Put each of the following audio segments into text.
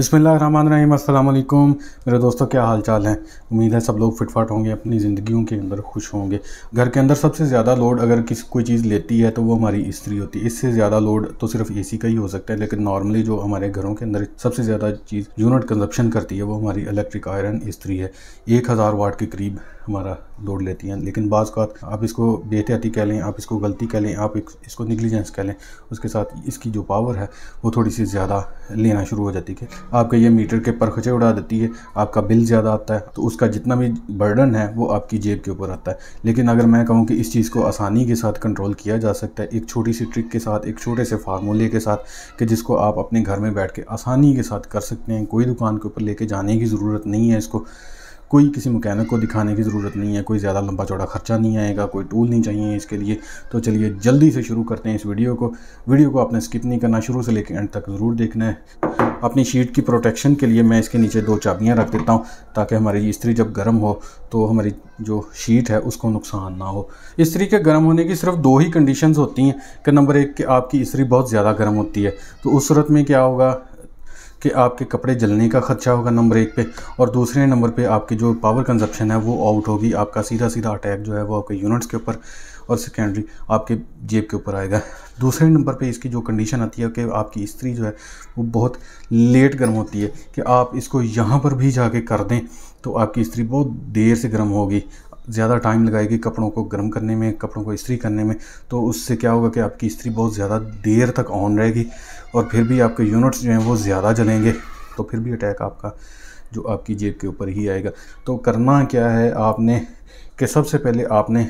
रही वालेकुम मेरे दोस्तों क्या हाल चाल हैं उम्मीद है सब लोग फिटफाट होंगे अपनी ज़िंदगियों के अंदर खुश होंगे घर के अंदर सबसे ज़्यादा लोड अगर किसी कोई चीज़ लेती है तो वो हमारी इस्त्री होती है इससे ज़्यादा लोड तो सिर्फ एसी का ही हो सकता है लेकिन नॉर्मली जो हमारे घरों के अंदर सबसे ज़्यादा चीज़ यूनिट कंजप्शन करती है वो हमारी इलेक्ट्रिक आयरन इस्त्री है एक हज़ार वाट के करीब हमारा दौड़ लेती हैं लेकिन बाज़ का आप इसको बेहतियाती कह लें आप इसको गलती कह लें आप इसको निगलीजेंस कह लें उसके साथ इसकी जो पावर है वो थोड़ी सी ज़्यादा लेना शुरू हो जाती है आपके ये मीटर के परखचे उड़ा देती है आपका बिल ज़्यादा आता है तो उसका जितना भी बर्डन है वो आपकी जेब के ऊपर आता है लेकिन अगर मैं कहूँ कि इस चीज़ को आसानी के साथ कंट्रोल किया जा सकता है एक छोटी सी ट्रिक के साथ एक छोटे से फार्मूले के साथ कि जिसको आप अपने घर में बैठ के आसानी के साथ कर सकते हैं कोई दुकान के ऊपर लेके जाने की ज़रूरत नहीं है इसको कोई किसी मकैनिक को दिखाने की ज़रूरत नहीं है कोई ज़्यादा लंबा चौड़ा खर्चा नहीं आएगा कोई टूल नहीं चाहिए इसके लिए तो चलिए जल्दी से शुरू करते हैं इस वीडियो को वीडियो को आपने स्किप नहीं करना शुरू से लेकर एंड तक ज़रूर देखना है अपनी शीट की प्रोटेक्शन के लिए मैं इसके नीचे दो चाबियाँ रख देता हूँ ताकि हमारी इस्त्री जब गर्म हो तो हमारी जो शीट है उसको नुकसान ना हो इस्त्री के गर्म होने की सिर्फ दो ही कंडीशंस होती हैं कि नंबर एक कि आपकी इस्त्री बहुत ज़्यादा गर्म होती है तो उस सूरत में क्या होगा कि आपके कपड़े जलने का ख़दशा होगा नंबर एक पे और दूसरे नंबर पे आपकी जो पावर कंजप्शन है वो आउट होगी आपका सीधा सीधा अटैक जो है वो आपके यूनिट्स के ऊपर और सेकेंडरी आपके जेब के ऊपर आएगा दूसरे नंबर पे इसकी जो कंडीशन आती है कि आपकी स्त्री जो है वो बहुत लेट गर्म होती है कि आप इसको यहाँ पर भी जाके कर दें तो आपकी स्त्री बहुत देर से गर्म होगी ज़्यादा टाइम लगाएगी कपड़ों को गर्म करने में कपड़ों को इस्त्री करने में तो उससे क्या होगा कि आपकी इस्त्री बहुत ज़्यादा देर तक ऑन रहेगी और फिर भी आपके यूनिट्स जो हैं वो ज़्यादा जलेंगे तो फिर भी अटैक आपका जो आपकी जेब के ऊपर ही आएगा तो करना क्या है आपने कि सबसे पहले आपने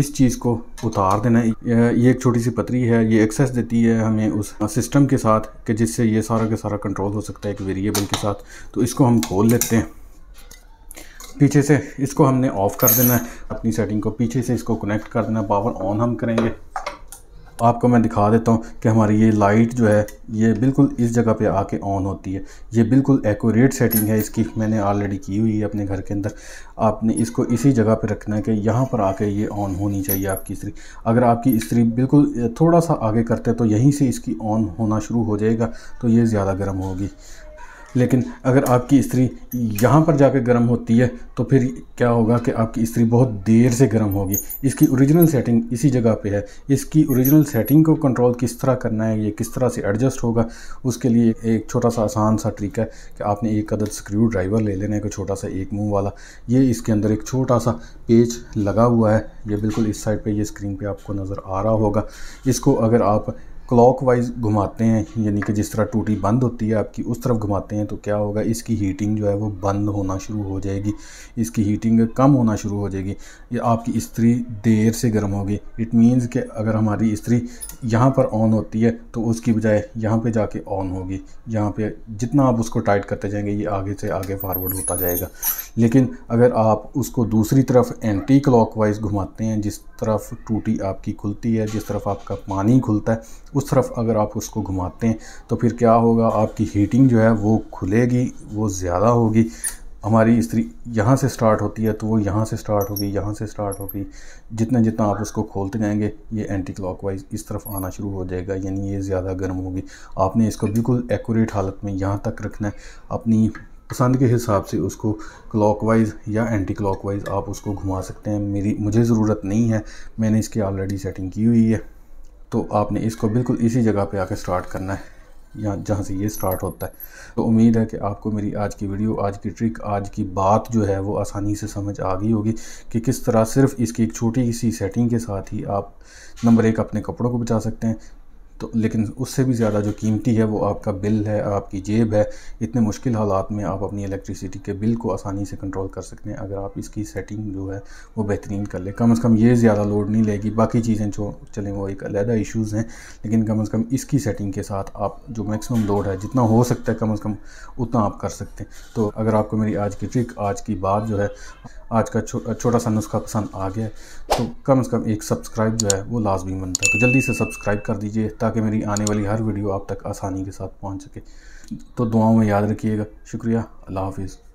इस चीज़ को उतार देना ये एक छोटी सी पतरी है ये एक्सेस देती है हमें उस सिस्टम के साथ कि जिससे ये सारा का सारा कंट्रोल हो सकता है एक वेरिएबल के साथ तो इसको हम खोल लेते हैं पीछे से इसको हमने ऑफ़ कर देना है अपनी सेटिंग को पीछे से इसको कनेक्ट कर देना पावर ऑन हम करेंगे आपको मैं दिखा देता हूँ कि हमारी ये लाइट जो है ये बिल्कुल इस जगह पे आके ऑन होती है ये बिल्कुल एक्यूरेट सेटिंग है इसकी मैंने ऑलरेडी की हुई है अपने घर के अंदर आपने इसको इसी जगह पे रखना है कि यहाँ पर आके ये ऑन होनी चाहिए आपकी स्त्री अगर आपकी स्त्री बिल्कुल थोड़ा सा आगे करते तो यहीं से इसकी ऑन होना शुरू हो जाएगा तो ये ज़्यादा गर्म होगी लेकिन अगर आपकी स्त्री यहाँ पर जाकर गर्म होती है तो फिर क्या होगा कि आपकी स्त्री बहुत देर से गर्म होगी इसकी ओरिजिनल सेटिंग इसी जगह पे है इसकी ओरिजिनल सेटिंग को कंट्रोल किस तरह करना है ये किस तरह से एडजस्ट होगा उसके लिए एक छोटा सा आसान सा ट्रिक है कि आपने एक अदर स्क्रू ड्राइवर ले लेना है कोई छोटा सा एक मुँह वाला ये इसके अंदर एक छोटा सा पेज लगा हुआ है ये बिल्कुल इस साइड पर ये स्क्रीन पर आपको नज़र आ रहा होगा इसको अगर आप क्लॉक वाइज घुमाते हैं यानी कि जिस तरह टूटी बंद होती है आपकी उस तरफ घुमाते हैं तो क्या होगा इसकी हीटिंग जो है वो बंद होना शुरू हो जाएगी इसकी हीटिंग कम होना शुरू हो जाएगी या आपकी इस्त्री देर से गर्म होगी इट मींस कि अगर हमारी इस्त्री यहाँ पर ऑन होती है तो उसकी बजाय यहाँ पे जाके ऑन होगी यहाँ पे जितना आप उसको टाइट करते जाएंगे ये आगे से आगे फारवर्ड होता जाएगा लेकिन अगर आप उसको दूसरी तरफ एंटी क्लॉक वाइज घुमाते हैं जिस तरफ टूटी आपकी खुलती है जिस तरफ आपका पानी खुलता है उस तरफ अगर आप उसको घुमाते हैं तो फिर क्या होगा आपकी हीटिंग जो है वो खुलेगी वो ज़्यादा होगी हमारी इस्त्री यहाँ से स्टार्ट होती है तो वो यहाँ से स्टार्ट होगी यहाँ से स्टार्ट होगी जितना जितना आप उसको खोलते जाएंगे ये एंटी वाइज़ इस तरफ आना शुरू हो जाएगा यानी ये ज़्यादा गर्म होगी आपने इसको बिल्कुल एक्यूरेट हालत में यहाँ तक रखना है अपनी पसंद के हिसाब से उसको क्लॉकवाइज या एंटी क्लॉकवाइज आप उसको घुमा सकते हैं मेरी मुझे ज़रूरत नहीं है मैंने इसकी ऑलरेडी सेटिंग की हुई है तो आपने इसको बिल्कुल इसी जगह पे आके स्टार्ट करना है यहाँ जहाँ से ये स्टार्ट होता है तो उम्मीद है कि आपको मेरी आज की वीडियो आज की ट्रिक आज की बात जो है वो आसानी से समझ आ गई होगी कि किस तरह सिर्फ इसकी एक छोटी सी सेटिंग के साथ ही आप नंबर एक अपने कपड़ों को बचा सकते हैं तो लेकिन उससे भी ज़्यादा जो कीमती है वो आपका बिल है आपकी जेब है इतने मुश्किल हालात में आप अपनी इलेक्ट्रिसिटी के बिल को आसानी से कंट्रोल कर सकते हैं अगर आप इसकी सेटिंग जो है वो बेहतरीन कर ले कम अज़ कम ये ज़्यादा लोड नहीं लेगी बाकी चीज़ें जो चलें वो एक अलहदा इशूज़ हैं लेकिन कम अज़ कम इसकी सेटिंग के साथ आप जो मैक्सिमम लोड है जितना हो सकता है कम अज़ कम उतना आप कर सकते हैं तो अगर आपको मेरी आज की ट्रिक आज की बात जो है आज का छो, छोटा सा नुस्खा पसंद आ गया तो कम अज़ कम एक सब्सक्राइब जो है वो लाजमी बनता है तो जल्दी से सब्सक्राइब कर दीजिए ताकि ताकि मेरी आने वाली हर वीडियो आप तक आसानी के साथ पहुँच सके तो दुआओं में याद रखिएगा शुक्रिया अल्लाह हाफिज़